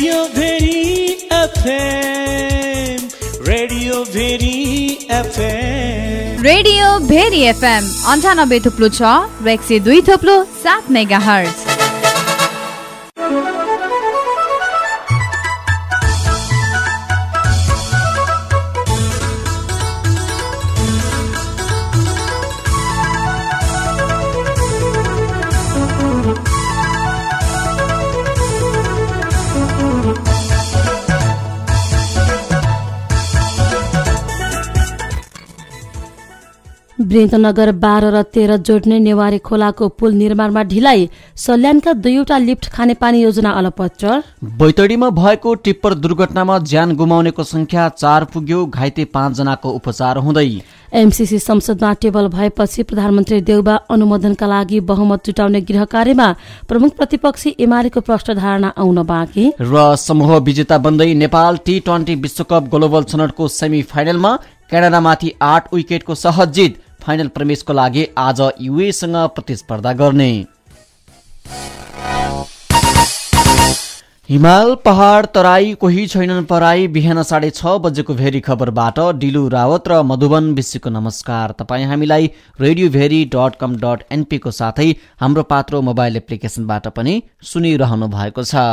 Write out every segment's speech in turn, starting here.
radio Bheri FM radio Bheri FM radio Bheri FM अन्ठानब्बे थुप्लो छ र एक सय दुई थुप्लो सात मेगा हर्स वृन्तनगर बाह्र र तेह्र जोड्ने नेवारी खोलाको पुल निर्माणमा ढिलाइ सल्यानका दुईवटा लिफ्ट खाने पानी योजना अलपत्र बैतडीमा भएको टिप्पर दुर्घटनामा ज्यान गुमाउनेको संख्या चार पुग्यो घाइते जनाको उपचार हुँदै एमसीसी संसदमा टेबल भएपछि प्रधानमन्त्री देउबा अनुमोदनका लागि बहुमत जुटाउने गृह कार्यमा प्रमुख प्रतिपक्षी एमालेको प्रश्न धारणा आउन बाँकी र समूह विजेता बन्दै नेपाल टी ट्वेन्टी विश्वकप ग्लोबल छनटको सेमी फाइनलमा क्यानाडामाथि आठ विकेटको सहज जित फाइनल प्रवेशको लागि आज युएसँग प्रतिस्पर्धा गर्ने हिमाल पहाड तराई कोही छैनन् पराई बिहान साढे छ बजेको भेरी खबरबाट डिलु रावत र मधुबन विश्वको नमस्कार तपाईँ हामीलाई radio Bheri dot com dot एनपीको साथै हाम्रो पात्रो मोबाइल एप्लिकेसनबाट पनि सुनिरहनु भएको छ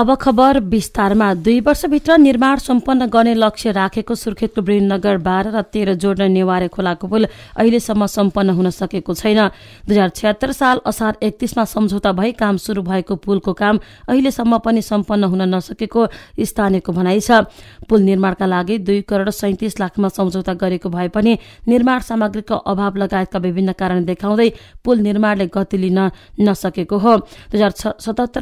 अब खबर विस्तारमा दुई वर्षभित्र निर्माण सम्पन्न गर्ने लक्ष्य राखेको सुर्खेतको वृन्दनगर बाह्र र तेह्र जोड्ने नेवारे खोलाको पुल अहिलेसम्म सम्पन्न हुन सकेको छैन दुई हजार छ्यात्तर साल असार एकतिसमा सम्झौता भई काम सुरु भएको पुलको काम अहिलेसम्म पनि सम्पन्न हुन नसकेको स्थानीयको भनाइ छ पुल निर्माणका लागि दुई करोड सैतिस लाखमा सम्झौता गरेको भए पनि निर्माण सामग्रीको अभाव लगायतका विभिन्न कारण देखाउँदै पुल निर्माणले गति लिन नसकेको हो दुई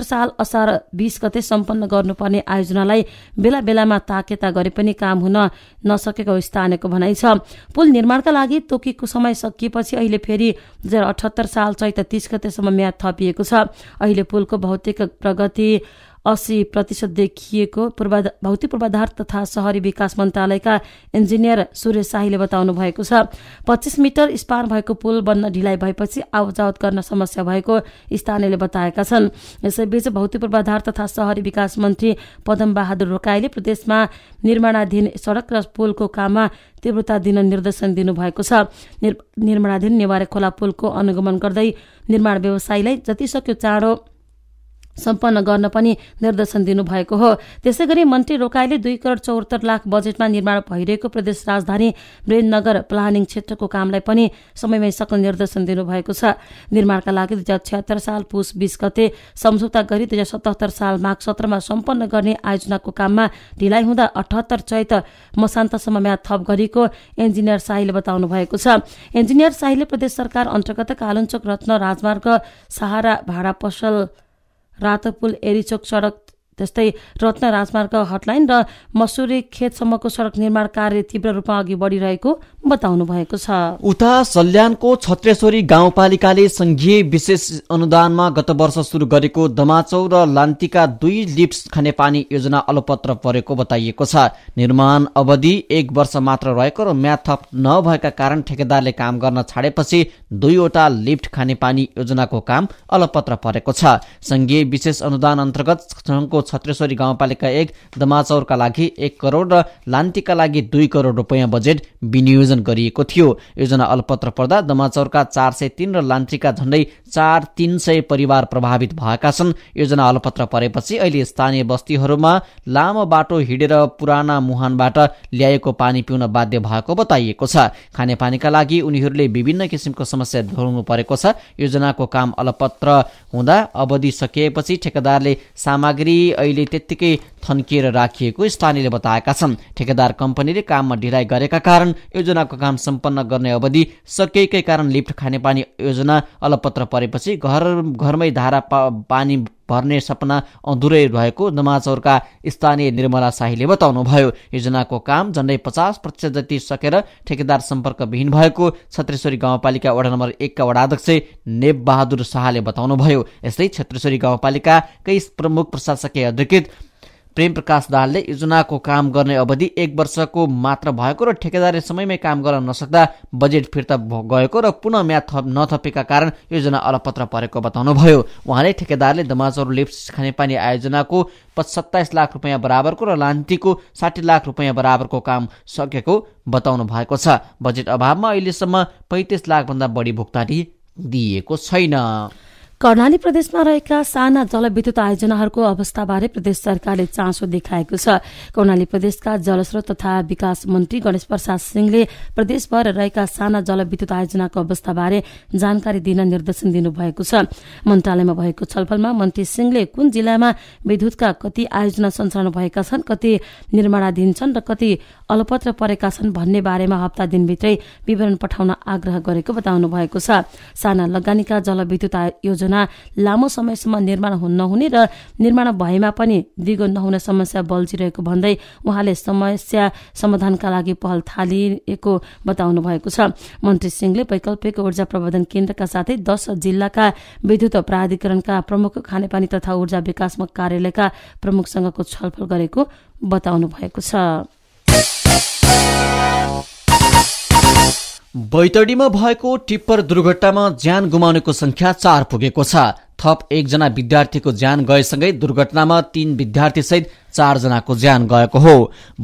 साल असार बिस गते रूपले सम्पन्न गर्नुपर्ने आयोजनालाई बेला बेलामा ताकेता गरे पनि काम हुन नसकेको स्थानीयको भनाइ छ पुल निर्माणका लागि तोकिएको समय सकिएपछि अहिले फेरि दुई हजार साल चैत तिस गतेसम्म म्याद थपिएको छ अहिले पुलको भौतिक प्रगति असी प्रतिशत देखिएको पूर्वाधार भौतिक पूर्वाधार तथा शहरी विकास मन्त्रालयका इन्जिनियर सूर्य शाहीले बताउनु भएको छ पच्चिस मिटर स्पार भएको पुल बन्न ढिलाइ भएपछि आवजावत गर्न समस्या भएको स्थानीयले बताएका छन् यसैबीच भौतिक पूर्वाधार तथा शहरी विकास मन्त्री पदम बहादुर रोकाईले प्रदेशमा निर्माणाधीन सडक र पुलको काममा तीव्रता दिन निर्देशन दिनुभएको छ निर्माणाधीन नेवारे खोला पुलको अनुगमन गर्दै निर्माण व्यवसायीलाई सक्यो चाँडो सम्पन्न गर्न पनि निर्देशन दिनुभएको हो त्यसै गरी मन्त्री रोकाईले दुई करोड़ चौहत्तर लाख बजेटमा निर्माण भइरहेको प्रदेश राजधानी ब्रेननगर प्लानिङ क्षेत्रको कामलाई पनि समयमै सक्ने निर्देशन दिनुभएको छ निर्माणका लागि दुई हजार छत्तर साल पुस बीस गते सम्झौता गरी दुई हजार सतहत्तर साल माघ सत्रमा सम्पन्न गर्ने आयोजनाको काममा ढिलाइ हुँदा अठहत्तर चैत मसान्तसम्म म्याद थप गरेको इन्जिनियर शाहीले बताउनु भएको छ इन्जिनियर शाहीले प्रदेश सरकार अन्तर्गत कालुञ्चोक रत्न राजमार्ग सहारा भाडा पसल रातोपुल एरिचोक सडक त्यस्तै रत्न राजमार्ग हटलाइन र मसुरी खेतसम्मको सड़क निर्माण कार्य तीव्र रूपमा अघि बढिरहेको बताउनु भएको छ उता सल्यानको छत्रेश्वरी गाउँपालिकाले संघीय विशेष अनुदानमा गत वर्ष शुरू गरेको दमाचौ र लान्तीका दुई लिफ्ट खानेपानी योजना अलपत्र परेको बताइएको छ निर्माण अवधि एक वर्ष मात्र रहेको र म्याथ नभएका कारण ठेकेदारले काम गर्न छाडेपछि दुईवटा लिफ्ट खानेपानी योजनाको काम अलपत्र परेको छ संघीय विशेष अनुदान अन्तर्गत छत्रेश्वरी गाउँपालिका एक दमाचौरका लागि एक करोड र लान्टीका लागि दुई करोड रुपियाँ बजेट विनियोजन गरिएको थियो योजना अल्पत्र पर्दा दमाचौरका चार सय तीन र लान्टीका झण्डै चार तीन सय परिवार प्रभावित भएका छन् योजना अलपत्र परेपछि अहिले स्थानीय बस्तीहरूमा लामो बाटो हिँडेर पुराना मुहानबाट ल्याएको पानी पिउन बाध्य भएको बताइएको छ खानेपानीका लागि उनीहरूले विभिन्न किसिमको समस्या दोहोऱ्याउनु परेको छ योजनाको काम अलपत्र हुँदा अवधि सकिएपछि ठेकेदारले सामग्री अहिले त्यत्तिकै थन्किएर राखिएको स्थानीयले बताएका छन् ठेकेदार कम्पनीले काममा ढिलाइ गरेका कारण योजनाको काम सम्पन्न गर्ने अवधि सकेकै कारण लिफ्ट खानेपानी योजना अलपत्र परेपछि घर घरमै धारा पानी भर्ने सपना अधुरै रहेको नमाजहरूका स्थानीय निर्मला शाहीले बताउनुभयो योजनाको काम झण्डै पचास प्रतिशत जति सकेर ठेकेदार सम्पर्कविहीन भएको छत्रेश्वरी गाउँपालिका वडा नम्बर एकका वडा अध्यक्ष नेप बहादुर शाहले बताउनुभयो यस्तै छत्रेश्वरी गाउँपालिकाकै प्रमुख प्रशासकीय अधिकृत प्रेम प्रकाश दाहालले योजनाको काम गर्ने अवधि एक वर्षको मात्र भएको र ठेकेदारले समयमै काम गर्न नसक्दा बजेट फिर्ता गएको र पुनः म्याद थप नथपेका कारण योजना अलपत्र परेको बताउनुभयो उहाँले ठेकेदारले दमाचौर लिप्स खानेपानी आयोजनाको सत्ताइस लाख रुपियाँ बराबरको र लान्तीको साठी लाख रुपियाँ बराबरको काम सकेको बताउनु भएको छ बजेट अभावमा अहिलेसम्म पैँतिस लाखभन्दा बढी भुक्तानी दिएको छैन कर्णाली प्रदेशमा रहेका साना जलविद्युत आयोजनाहरूको अवस्थाबारे प्रदेश सरकारले चासो देखाएको छ कर्णाली प्रदेशका जलस्रोत तथा विकास मन्त्री गणेश प्रसाद सिंहले प्रदेशभर रहेका साना जलविद्युत आयोजनाको अवस्थाबारे जानकारी दिन निर्देशन दिनुभएको छ मन्त्रालयमा भएको छलफलमा मन्त्री सिंहले कुन जिल्लामा विद्युतका कति आयोजना सञ्चालन भएका छन् कति निर्माणाधीन छन् र कति अलपत्र परेका छन् भन्ने बारेमा हप्ता दिनभित्रै विवरण पठाउन आग्रह गरेको बताउनु भएको छ साना लगानीका जलविद्युत आयोजना योजना लामो समयसम्म निर्माण नहुने र निर्माण भएमा पनि दिगो नहुने समस्या बल्झिरहेको भन्दै उहाँले समस्या समाधानका लागि पहल थालिएको बताउनु भएको छ मन्त्री सिंहले वैकल्पिक ऊर्जा प्रबन्धन केन्द्रका साथै दश जिल्लाका विद्युत प्राधिकरणका प्रमुख खानेपानी तथा ऊर्जा विकास कार्यालयका प्रमुखसँगको छलफल गरेको बताउनु भएको छ बैतडीमा भएको टिप्पर दुर्घटनामा ज्यान गुमाउनेको संख्या चार पुगेको छ थप एकजना विद्यार्थीको ज्यान गएसँगै दुर्घटनामा तीन विद्यार्थीसहित चारजनाको ज्यान गएको हो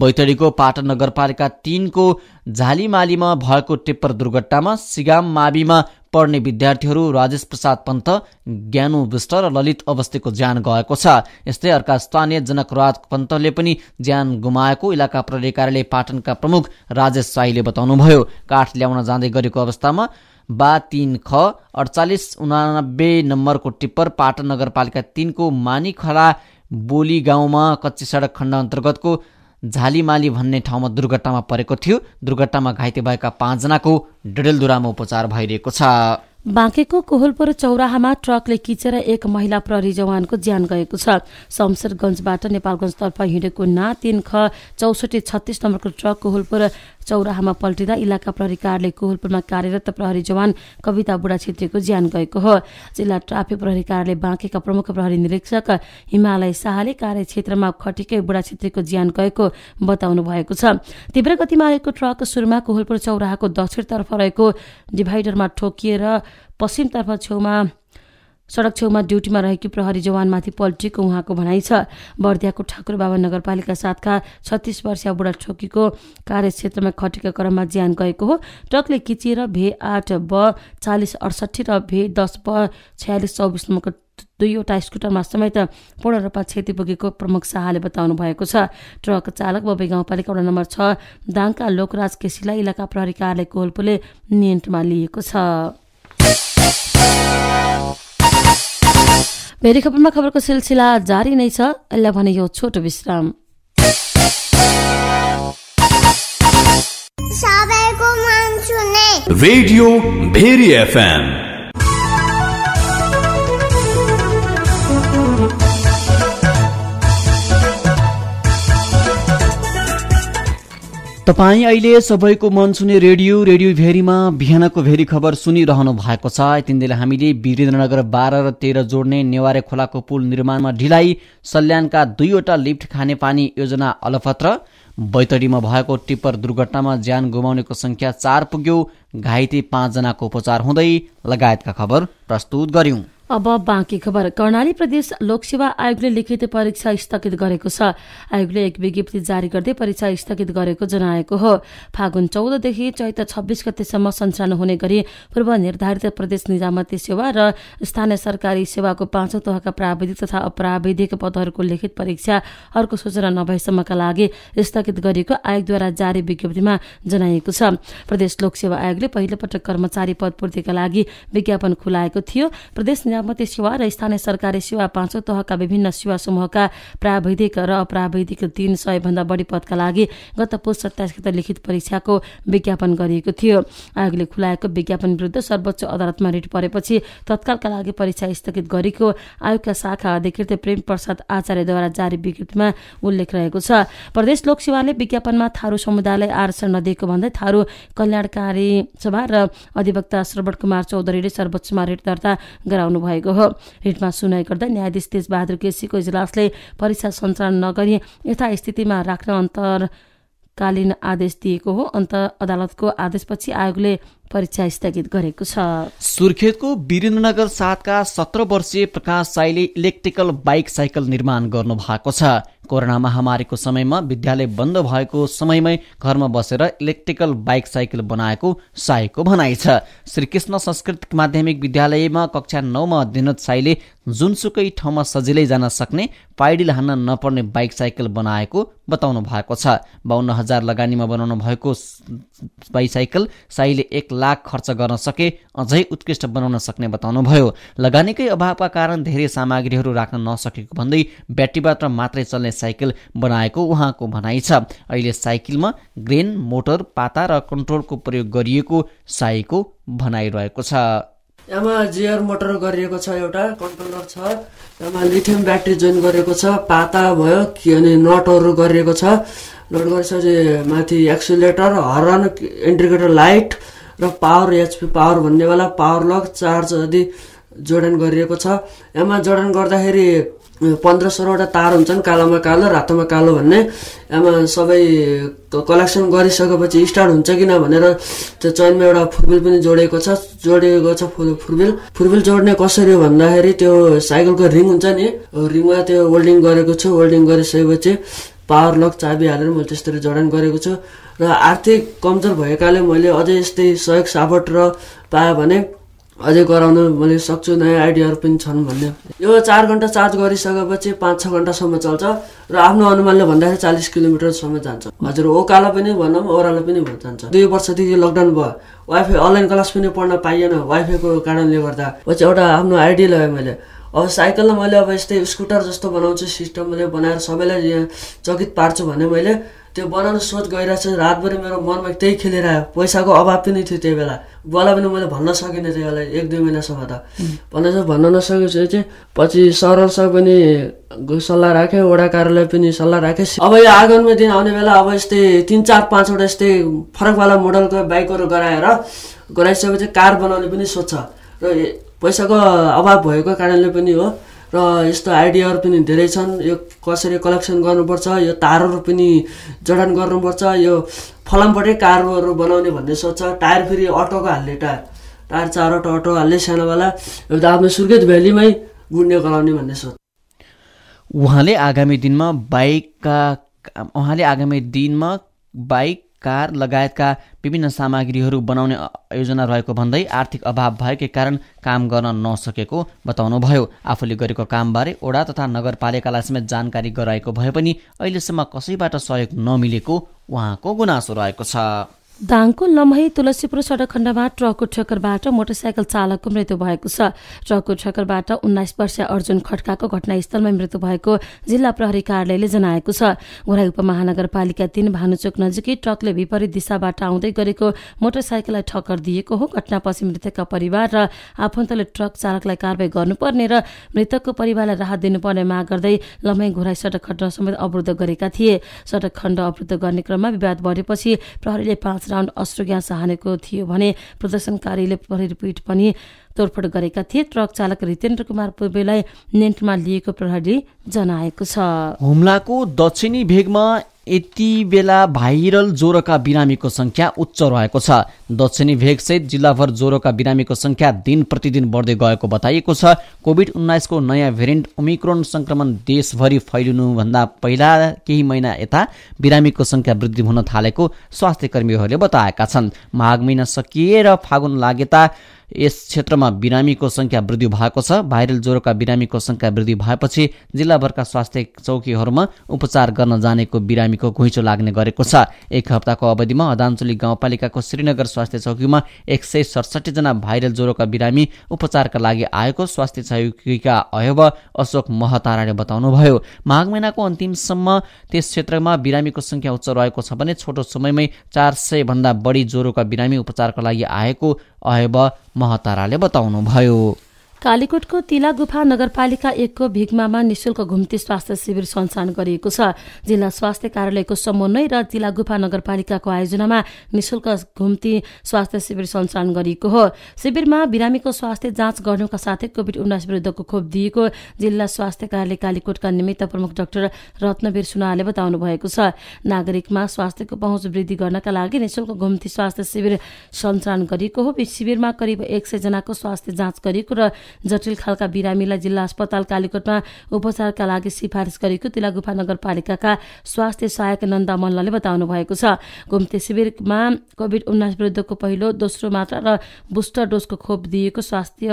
बैतडीको पाटन नगरपालिका तीनको झालीमालीमा भएको टिप्पर दुर्घटनामा सिगाम माविमा पढ्ने विद्यार्थीहरू राजेश प्रसाद पन्त ज्ञानु विष्ट र ललित अवस्थीको ज्यान गएको छ यस्तै अर्का स्थानीय जनक राज पन्तले पनि ज्यान गुमाएको इलाका प्रहरी कार्यालय पाटनका प्रमुख राजेश साईले बताउनुभयो काठ ल्याउन जाँदै गरेको अवस्थामा बा तीन ख अडचालिस उनानब्बे नम्बरको टिप्पर पाटन नगरपालिका तिनको मानिखला बोली गाउँमा कच्ची सडक खण्ड अन्तर्गतको झालीमाली भन्ने ठाउँमा दुर्घटनामा परेको थियो दुर्घटनामा घाइते भएका पाँचजनाको डेडेलधुरामा उपचार भइरहेको छ बाँकेको कोहलपुर चौराहामा ट्रकले किचेर एक महिला प्रहरी जवानको ज्यान गएको छ शमशेरगञ्जबाट नेपालगञ्जतर्फ हिँडेको ना तिन ख चौसठी छत्तिस नम्बरको ट्रक कोहलपुर चौराहामा पल्टिँदा इलाका प्रहरी कार्यालय कोहलपुरमा कार्यरत प्रहरी जवान कविता बुढा छेत्रीको ज्यान गएको हो जिल्ला ट्राफिक प्रहरी कार्यालय बाँकेका प्रमुख प्रहरी निरीक्षक हिमालय शाहले कार्यक्षेत्रमा खटिकै बुढा छेत्रीको ज्यान गएको बताउनु भएको छ तीव्र गतिमा रहेको ट्रक सुरुमा कोहलपुर चौराहाको दक्षिणतर्फ रहेको डिभाइडरमा ठोकिएर पश्चिमतर्फ छेउमा सडक छेउमा ड्युटीमा रहेकी प्रहरी जवानमाथि पल्टिएको उहाँको भनाइ छ बर्दियाको बाबा नगरपालिका साथका छत्तिस वर्षीय बुढा ठोकीको कार्यक्षेत्रमा खटेका क्रममा ज्यान गएको हो ट्रकले किचिएर भे आठ ब चालिस अडसट्ठी र भे दस ब छयालिस चौबिस नम्बरको दुईवटा स्कुटरमा समेत पूर्ण रूपमा क्षति पुगेको प्रमुख शाहले बताउनु भएको छ ट्रक चालक बबे गाउँपालिका वडा नम्बर छ दाङका लोकराज केसीलाई इलाका प्रहरी कार्यालय कोल्पुले नियन्त्रणमा लिएको छ भेरी खबरमा खबरको सिलसिला जारी नै छ यसलाई भने यो छोटो विश्राम रेडियो भेरी एफएम तपाईँ अहिले सबैको मन सुने रेडियो रेडियो भेरीमा बिहानको भेरी खबर सुनिरहनु भएको छ यति हामीले वीरेन्द्रनगर बाह्र र तेह्र जोड्ने नेवारे खोलाको पुल निर्माणमा ढिलाइ सल्यानका दुईवटा लिफ्ट खाने पानी योजना अलपत्र बैतडीमा भएको टिप्पर दुर्घटनामा ज्यान गुमाउनेको संख्या चार पुग्यो घाइते पाँचजनाको उपचार हुँदै लगायतका खबर प्रस्तुत गर्यौं अब बाँकी खबर कर्णाली प्रदेश लोकसेवा आयोगले लिखित परीक्षा स्थगित गरेको छ आयोगले एक विज्ञप्ति जारी गर्दै परीक्षा स्थगित गरेको जनाएको हो फागुन चौधदेखि चैत छब्बिस गतेसम्म सञ्चालन हुने गरी पूर्व निर्धारित प्रदेश निजामती सेवा र स्थानीय सरकारी सेवाको पाँचौँ तहका प्राविधिक तथा अप्राविधिक पदहरूको लिखित परीक्षा अर्को सूचना नभएसम्मका लागि स्थगित गरिएको आयोगद्वारा जारी विज्ञप्तिमा जनाइएको छ प्रदेश लोकसेवा आयोगले पहिलो पटक कर्मचारी पदपूर्तिका लागि विज्ञापन खुलाएको थियो प्रदेश नियामती सेवा र स्थानीय सरकारी सेवा पाँचौँ तहका विभिन्न सेवा समूहका प्राविधिक र अप्राविधिक तीन सयभन्दा बढी पदका लागि गत पुष सत्ताइस गते लिखित परीक्षाको विज्ञापन गरिएको थियो आयोगले खुलाएको विज्ञापन विरुद्ध सर्वोच्च अदालतमा रिट परेपछि तत्कालका लागि परीक्षा स्थगित गरेको आयोगका शाखा अधिकृत प्रेम प्रसाद आचार्यद्वारा जारी विज्ञप्तिमा उल्लेख रहेको छ प्रदेश लोकसेवाले विज्ञापनमा थारू समुदायलाई आरक्षण नदिएको भन्दै थारू कल्याणकारी सभा र अधिवक्ता श्रवण कुमार चौधरीले सर्वोच्चमा रिट दर्ता गराउनु भएको हो रिटमा सुनाइ गर्दा न्यायाधीश तेजबहादुर केसीको इजलासले परीक्षा सञ्चालन नगरी यथास्थितिमा राख्न अन्तरकालीन आदेश दिएको हो अन्त अदालतको आदेशपछि आयोगले परीक्षा स्थगित गरेको छ सुर्खेतको वीरेन्द्रनगर सातका सत्र वर्षीय प्रकाश साईले इलेक्ट्रिकल बाइक साइकल निर्माण गर्नु भएको छ कोरोना महामारीको समयमा विद्यालय बन्द भएको समयमै घरमा बसेर इलेक्ट्रिकल बाइक साइकल बनाएको साईको भनाइ छ श्रीकृष्ण संस्कृत माध्यमिक विद्यालयमा कक्षा नौमा दिनत साईले जुनसुकै ठाउँमा सजिलै जान सक्ने पाइडिल हान्न नपर्ने बाइक साइकल बनाएको बताउनु भएको छ बाहन्न हजार लगानीमा बनाउनु भएको बाइक साइकल साईले एक लाख खर्च गर्न सके अझै उत्कृष्ट बनाउन सक्ने बताउनुभयो लगानीकै अभावका कारण धेरै सामग्रीहरू राख्न नसकेको भन्दै ब्याट्रीबाट मात्रै चल्ने साइकल बनाएको उहाँको भनाइ छ अहिले साइकलमा ग्रेन मोटर पाता र कन्ट्रोलको प्रयोग गरिएको साईको भनाइरहेको छ यहाँमा जेआर मोटर गरिएको छ एउटा कन्ट्रोलर छ यहाँमा लिथियम ब्याट्री जोइन गरेको छ पाता भयो के अनि नटहरू गरिएको छ नट गरिसकेपछि माथि एक्सिलेटर हर्न इन्डिकेटर लाइट र पावर एचपी पावर भन्नेवाला पावर लक चार्ज आदि जोडान गरिएको छ यहाँमा जोडान गर्दाखेरि पन्ध्र सोह्रवटा तार हुन्छन् कालोमा कालो रातोमा कालो भन्ने आमा सबै कलेक्सन गरिसकेपछि स्टार्ट हुन्छ किन भनेर त्यो चयनमा एउटा फुटबिल पनि जोडिएको छ जोडिएको छ फुटबिल फुटबिल जोड्ने कसरी हो भन्दाखेरि त्यो साइकलको रिङ हुन्छ नि रिङमा त्यो होल्डिङ गरेको छु होल्डिङ गरिसकेपछि पावर लक चाबी हालेर मैले त्यस्तरी जडान गरेको छु र आर्थिक कमजोर भएकाले मैले अझै यस्तै सहयोग सापट र पाएँ भने अझै गराउनु मैले सक्छु नयाँ आइडियाहरू पनि छन् भन्ने यो चार घन्टा चार्ज गरिसकेपछि पाँच छ घन्टासम्म चल्छ र आफ्नो अनुमानले भन्दाखेरि चालिस किलोमिटरसम्म जान्छ हजुर ओकालो पनि भनौँ ओह्रालो पनि जान्छ दुई वर्षदेखि लकडाउन भयो वाइफाई अनलाइन क्लास पनि पढ्न पाइएन वाइफाईको कारणले गर्दा पछि एउटा आफ्नो आइडिया लगाएँ मैले अब साइकललाई मैले अब यस्तै स्कुटर जस्तो बनाउँछु सिस्टम मैले बनाएर सबैलाई यहाँ चकित पार्छु भने मैले त्यो बनाउनु सोच गइरहेको छ रातभरि मेरो मनमा त्यही खेलेर पैसाको अभाव पनि थियो त्यही बेला बोला पनि मैले भन्न सकिनँ चाहिँ यसलाई एक दुई महिनासम्म त भनेर भन्न नसकेपछि चाहिँ पछि सरसँग पनि सल्लाह राखेँ वडा कार्यालय पनि सल्लाह राखेँ अब यो आगामी दिन आउने बेला अब यस्तै तिन चार पाँचवटा यस्तै फरकवाला मोडलको बाइकहरू गराएर गराइसकेपछि कार बनाउने पनि सोध्छ र पैसाको अभाव भएको कारणले पनि हो र यस्तो आइडियाहरू पनि धेरै छन् यो कसरी कलेक्सन गर्नुपर्छ यो तारहरू पनि जडान गर्नुपर्छ यो फलामबाटै कारहरू बनाउने भन्ने सोध्छ टायर फेरि अटोको हाल्ने टायर टायर चारवटा अटो हाल्ने सानोवाला एउटा आफ्नो सुर्खेत भ्यालीमै गुड्ने गराउने भन्ने सोध्छ उहाँले आगामी दिनमा बाइकका उहाँले आगामी दिनमा बाइक कार लगायतका विभिन्न सामग्रीहरू बनाउने योजना रहेको भन्दै आर्थिक अभाव भएकै कारण काम गर्न नसकेको बताउनुभयो आफूले गरेको कामबारे ओडा तथा नगरपालिकालाई समेत जानकारी गराएको भए पनि अहिलेसम्म कसैबाट सहयोग नमिलेको उहाँको गुनासो रहेको छ दाङको लम्हे तुलसीपुर सडक खण्डमा ट्रकको ठक्करबाट मोटरसाइकल चालकको मृत्यु भएको छ ट्रकको ठक्करबाट उन्नाइस वर्षीय अर्जुन खड्काको घटनास्थलमा मृत्यु भएको जिल्ला प्रहरी कार्यालयले जनाएको छ घोराई उपमहानगरपालिका तीन भानुचोक नजिकै ट्रकले विपरीत दिशाबाट आउँदै गरेको मोटरसाइकललाई ठक्कर दिएको हो घटनापछि मृतकका परिवार र आफन्तले ट्रक चालकलाई कारवाही गर्नुपर्ने र मृतकको परिवारलाई राहत दिनुपर्ने माग गर्दै लम्हे घोराई सडक खण्ड समेत अवरुद्ध गरेका थिए सडक खण्ड अवरुद्ध गर्ने क्रममा विवाद बढेपछि प्रहरीले पाँच राउन्ड ग्यास हानेको थियो भने प्रदर्शनकारीले प्रहरी पनि तोडफोड गरेका थिए ट्रक चालक रितेन्द्र कुमार पूर्वेलाई नेन्टमा लिएको प्रहरीले जनाएको छ हुम्लाको दक्षिणी भेगमा यति बेला भाइरल ज्वरोका बिरामीको संख्या उच्च रहेको छ दक्षिणी भेगसहित जिल्लाभर ज्वरोका बिरामीको संख्या दिन प्रतिदिन बढ्दै गएको बताइएको छ कोभिड उन्नाइसको नयाँ भेरिएन्ट ओमिक्रोन संक्रमण देशभरि फैलिनुभन्दा पहिला केही महिना यता बिरामीको संख्या वृद्धि हुन थालेको स्वास्थ्य कर्मीहरूले बताएका छन् माघ महिना सकिएर फागुन लागेता यस क्षेत्रमा बिरामीको संख्या वृद्धि भएको छ भाइरल ज्वरोका बिरामीको संख्या वृद्धि भएपछि जिल्लाभरका स्वास्थ्य चौकीहरूमा उपचार गर्न जानेको बिरामीको घुइँचो लाग्ने गरेको छ एक हप्ताको अवधिमा अदाञ्चली गाउँपालिकाको श्रीनगर स्वास्थ्य चौकीमा एक सय सडसठीजना भाइरल ज्वरोका बिरामी उपचारका लागि आएको स्वास्थ्य चौकीका अयव अशोक महताराले बताउनुभयो माघ महिनाको अन्तिमसम्म त्यस क्षेत्रमा बिरामीको संख्या उच्च रहेको छ भने छोटो समयमै चार भन्दा बढी ज्वरोका बिरामी उपचारका लागि आएको अयव महताराले बताउनुभयो कालीकोटको तिला गुफा नगरपालिका एकको भिगमामा निशुल्क घुम्ती स्वास्थ्य शिविर सञ्चालन गरिएको छ जिल्ला स्वास्थ्य कार्यालयको समन्वय र तिला गुफा नगरपालिकाको आयोजनामा निशुल्क घुम्ती स्वास्थ्य शिविर सञ्चालन गरिएको हो शिविरमा बिरामीको स्वास्थ्य जाँच गर्नुका साथै कोविड उन्नाइस विरुद्धको खोप दिएको जिल्ला स्वास्थ्य कार्यालय कालीकोटका निमित्त प्रमुख डाक्टर रत्नवीर सुनाले बताउनु भएको छ नागरिकमा स्वास्थ्यको पहुँच वृद्धि गर्नका लागि निशुल्क घुम्ती स्वास्थ्य शिविर सञ्चालन गरिएको हो शिविरमा करिब एक सयजनाको स्वास्थ्य जाँच गरिएको र जटिल खालका बिरामीलाई जिल्ला अस्पताल कालीकोटमा उपचारका लागि सिफारिस गरेको तिला गुफा नगरपालिकाका स्वास्थ्य सहायक नन्दा मल्लले बताउनु भएको छ घुम्ते शिविरमा कोभिड उन्नाइस विरुद्धको पहिलो दोस्रो मात्रा र बुस्टर डोजको खोप दिएको स्वास्थ्य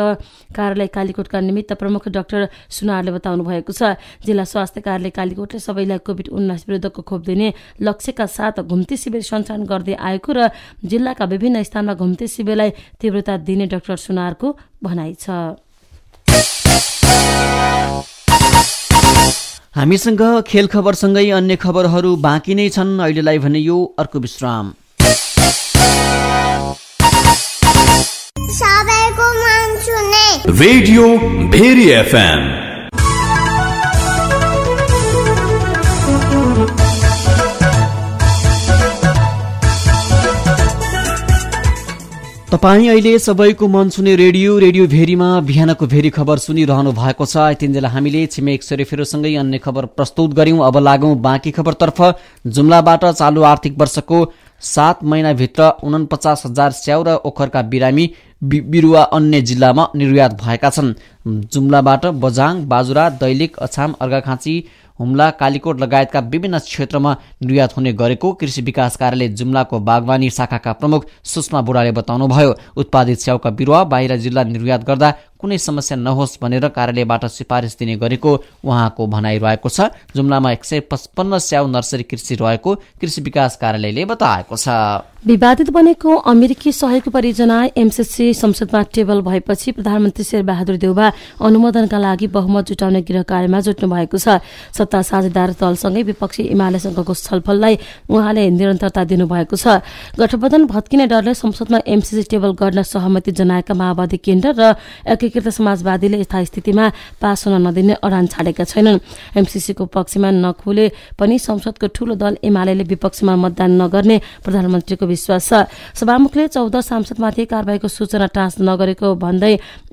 कार्यालय कालीकोटका निमित्त प्रमुख डाक्टर सुनारले बताउनु भएको छ जिल्ला स्वास्थ्य कार्यालय कालीकोटले सबैलाई कोभिड उन्नाइस विरुद्धको खोप दिने लक्ष्यका साथ घुम्ती शिविर सञ्चालन गर्दै आएको र जिल्लाका विभिन्न स्थानमा घुम्ती शिविरलाई तीव्रता दिने डाक्टर सुनारको भनाइ छ हामीसँग खेल खबरसँगै अन्य खबरहरू बाँकी नै छन् अहिलेलाई भने यो अर्को विश्राम रेडियो भेरी एफएम तपाईँ अहिले सबैको मन सुने रेडियो रेडियो भेरीमा बिहानको भेरी खबर सुनिरहनु भएको छ तिनजेला हामीले छिमेक सरेफेरोसँगै अन्य खबर प्रस्तुत गर्यौं अब लागौं बाँकी खबरतर्फ जुम्लाबाट चालु आर्थिक वर्षको सात महिनाभित्र उनपचास हजार स्याउ र ओखरका बिरामी बिरुवा अन्य जिल्लामा निर्यात भएका छन् जुम्लाबाट बजाङ बाजुरा दैलेख अछाम अर्घाखाँची हुम्ला कालीकोट लगायतका विभिन्न क्षेत्रमा निर्यात हुने गरेको कृषि विकास कार्यालय जुम्लाको बागवानी शाखाका प्रमुख सुषमा बुढाले बताउनुभयो उत्पादित स्याउका बिरुवा बाहिर जिल्ला निर्यात गर्दा कुनै समस्या नहोस् भनेर कार्यालयबाट सिफारिस दिने गरेको उहाँको भनाइ रहेको छ जुम्लामा एक सय पचपन्न स्याउ नर्सरी कृषि रहेको कृषि विकास कार्यालयले बताएको छ विवादित बनेको अमेरिकी सहयोग परियोजना एमसिसी संसदमा टेबल भएपछि प्रधानमन्त्री शेरबहादुर देउवा अनुमोदनका लागि बहुमत जुटाउने गृह कार्यमा जुट्नु भएको छ सत्ता साझेदार दलसँगै विपक्षी एमालेसँगको छलफललाई उहाँले निरन्तरता दिनुभएको छ गठबन्धन भत्किने डरले संसदमा एमसिसी टेबल गर्न सहमति जनाएका माओवादी केन्द्र र एकीकृत समाजवादीले स्थितिमा पास हुन नदिने अडान छाडेका छैनन् एमसिसीको पक्षमा नखुले पनि संसदको ठूलो दल एमाले विपक्षमा मतदान नगर्ने प्रधानमन्त्रीको विश्वास छ सभामुखले चौध सांसदमाथि कार्यवाहीको सूचना टाँस नगरेको भन्दै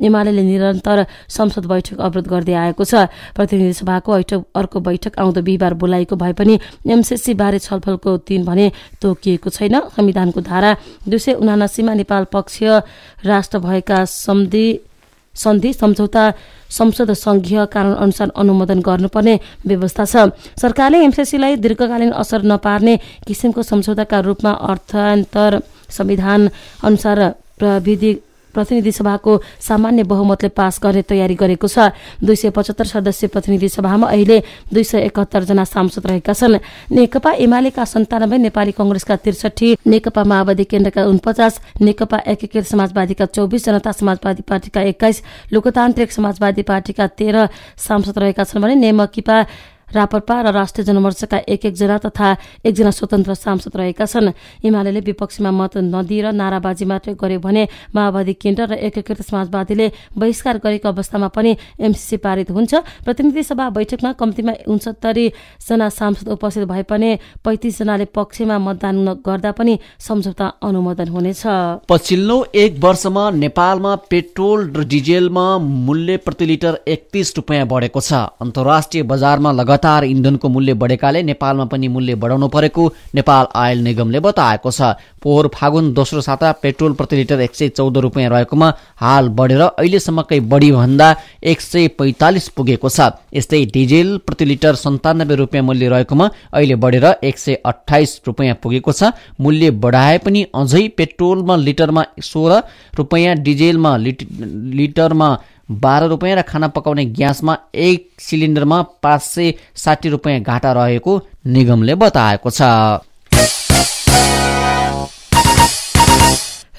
एमाले निरन्तर संसद बैठक अवरोध गर्दै आएको छ प्रतिनिधि सभाको अर्को बैठक आउँदो बिहिबार बोलाएको भए पनि एमसिसी बारे छलफलको दिन भने तोकिएको छैन संविधानको धारा दुई सय उनासीमा नेपाल पक्ष राष्ट्र भएका सम्धि सन्धि सम्झौता संसद सङ्घीय अनुसार अनुमोदन गर्नुपर्ने व्यवस्था छ सरकारले एमसेसीलाई दीर्घकालीन असर नपार्ने किसिमको सम्झौताका रूपमा अर्थान्तर संविधान अनुसार प्रविधि प्रतिनिधि सभाको सामान्य बहुमतले पास गर्ने तयारी गरेको छ दुई सय पचहत्तर सदस्यीय प्रतिनिधि सभामा अहिले दुई सय जना सांसद रहेका छन् नेकपा एमालेका सन्तानब्बे नेपाली कंग्रेसका त्रिसठी नेकपा माओवादी केन्द्रका उनपचास नेकपा एकीकृत समाजवादीका चौबिस जनता समाजवादी पार्टीका एक्काइस लोकतान्त्रिक समाजवादी पार्टीका तेह्र सांसद रहेका छन् भने नेमकिपा रापरपा र राष्ट्रिय जनमोर्चाका एक एकजना तथा एकजना स्वतन्त्र सांसद रहेका छन् हिमालयले विपक्षमा मत नदिएर नाराबाजी मात्र गर्यो भने माओवादी केन्द्र र एकीकृत समाजवादीले बहिष्कार गरेको अवस्थामा पनि एमसिसी पारित हुन्छ प्रतिनिधि सभा बैठकमा कम्तीमा उन्सत्तरी जना सांसद उपस्थित भए पनि जनाले पक्षमा मतदान गर्दा पनि सम्झौता अनुमोदन हुनेछ पछिल्लो एक वर्षमा नेपालमा पेट्रोल र डिजेलमा मूल्य प्रति लिटर एकतिस रुपियाँ बढेको छ अन्तर्राष्ट्रिय बजारमा लगत लगातार इन्धनको मूल्य बढेकाले नेपालमा पनि मूल्य बढाउनु परेको नेपाल आयल निगमले बताएको छ पोहोर फागुन दोस्रो साता पेट्रोल प्रति लिटर एक सय चौध रुपियाँ रहेकोमा हाल बढेर अहिलेसम्मकै बढी भन्दा एक सय पैँतालिस पुगेको छ यस्तै डिजेल प्रति लिटर सन्तानब्बे रुपियाँ मूल्य रहेकोमा अहिले बढेर एक सय अठाइस रुपियाँ पुगेको छ मूल्य बढाए पनि अझै पेट्रोलमा लिटरमा सोह्र रुपियाँ डिजेलमा लिटरमा बाह्र रुपियाँ र खाना पकाउने ग्यासमा एक सिलिन्डरमा पाँच सय साठी रुपियाँ घाटा रहेको निगमले बताएको छ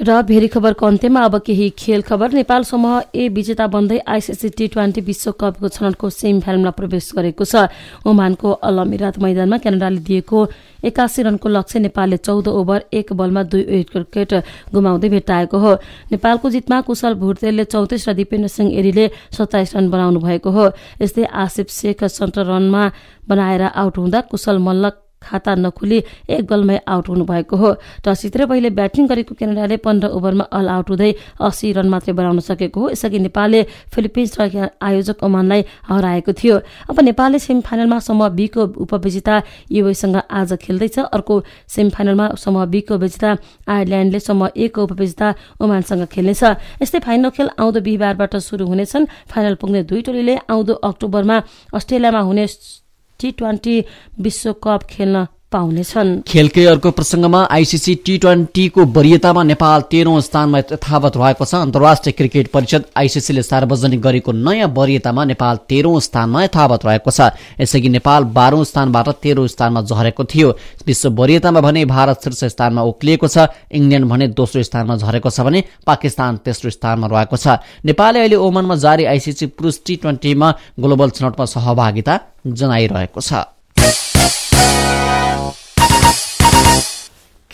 र भेरी खबरको अन्त्यमा अब केही खेल खबर नेपाल समूह ए विजेता बन्दै आइसिसी टी ट्वेन्टी विश्वकपको छनौटको सेमी फाइनलमा प्रवेश गरेको छ ओमानको अल अमिरात मैदानमा क्यानाडाले दिएको एकासी रनको लक्ष्य नेपालले चौध ओभर एक बलमा दुई विकेट गुमाउँदै भेट्टाएको हो नेपालको जितमा कुशल भुटेलले चौतिस र दिपेन्द्र सिंह एरीले सत्ताइस रन बनाउनु भएको हो यस्तै आसिफ शेख सन्त्र रनमा बनाएर आउट हुँदा कुशल मल्लक खाता नखुली एक बलमै आउट हुनुभएको हो टसित्र पहिले ब्याटिङ गरेको क्यानाडाले पन्ध्र ओभरमा अल आउट हुँदै अस्सी रन मात्रै बनाउन सकेको हो यसअघि नेपालले फिलिपिन्स र आयोजक ओमानलाई हराएको थियो अब नेपालले सेमी फाइनलमा समूह बीको उपविजेता युएसँग आज खेल्दैछ अर्को सेमी फाइनलमा समूह बीको विजेता आयरल्याण्डले समूह एकको उपविजेता ओमानसँग खेल्नेछ यस्तै फाइनल खेल आउँदो बिहिबारबाट सुरु हुनेछन् फाइनल पुग्ने दुई टोलीले आउँदो अक्टोबरमा अस्ट्रेलियामा हुने टी ट्वेन्टी विश्वकप खेल्न पाउनेछन् खेलकै अर्को प्रसङ्गमा आइसिसी टी ट्वेन्टीको वरियतामा नेपाल तेह्रौं स्थानमा यथावत रहेको छ अन्तर्राष्ट्रिय क्रिकेट परिषद आइसिसीले सार्वजनिक गरेको नयाँ वरियतामा नेपाल तेह्रौं स्थानमा यथावत रहेको छ यसअघि नेपाल बाह्रौं स्थानबाट तेह्रौं स्थानमा झरेको थियो विश्व वरियतामा भने भारत शीर्ष स्थानमा उक्लिएको छ इङ्ल्याण्ड भने दोस्रो स्थानमा झरेको छ भने पाकिस्तान तेस्रो स्थानमा रहेको छ नेपालले अहिले ओमनमा जारी आइसिसी पुरुष टी ट्वेन्टीमा ग्लोबल छनौटमा सहभागिता जनाइरहेको छ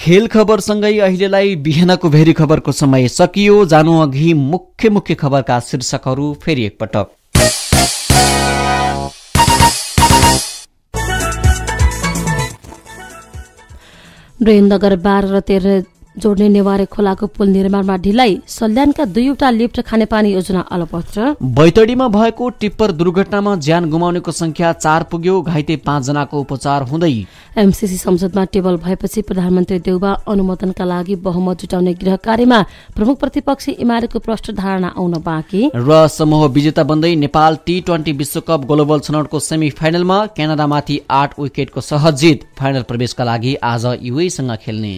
खेल खबरसँगै अहिलेलाई बिहानको भेरी खबरको समय सकियो जानु अघि मुख्य मुख्य खबरका शीर्षकहरू फेरि एकपटक नगर बाह्र र तेह्र जोड्ने नेवारे खोलाको पुल निर्माणमा ढिलाइ सल्यानका दुईवटा लिफ्ट पानी योजना अलपत्र बैतडीमा भएको टिप्पर दुर्घटनामा ज्यान गुमाउनेको संख्या चार पुग्यो घाइते पाँच जनाको उपचार हुँदै एमसीसी संसदमा टेबल भएपछि प्रधानमन्त्री देउबा अनुमोदनका लागि बहुमत जुटाउने गृह कार्यमा प्रमुख प्रतिपक्षी इमारतको प्रष्ट धारणा आउन बाँकी र समूह विजेता बन्दै नेपाल टी ट्वेन्टी विश्वकप ग्लोबल छनौटको सेमी फाइनलमा क्यानाडामाथि आठ विकेटको सहज जित फाइनल प्रवेशका लागि आज युएसँग खेल्ने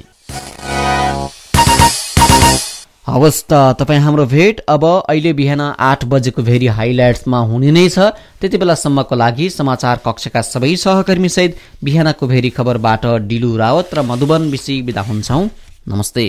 हवस् त तपाईँ हाम्रो भेट अब अहिले बिहान आठ बजेको भेरी हाइलाइट्समा हुने नै छ त्यति बेलासम्मको लागि समाचार कक्षका सबै सहकर्मी सहित बिहानको भेरी खबरबाट डिलु रावत र मधुबन विषय बिदा हुन्छौँ नमस्ते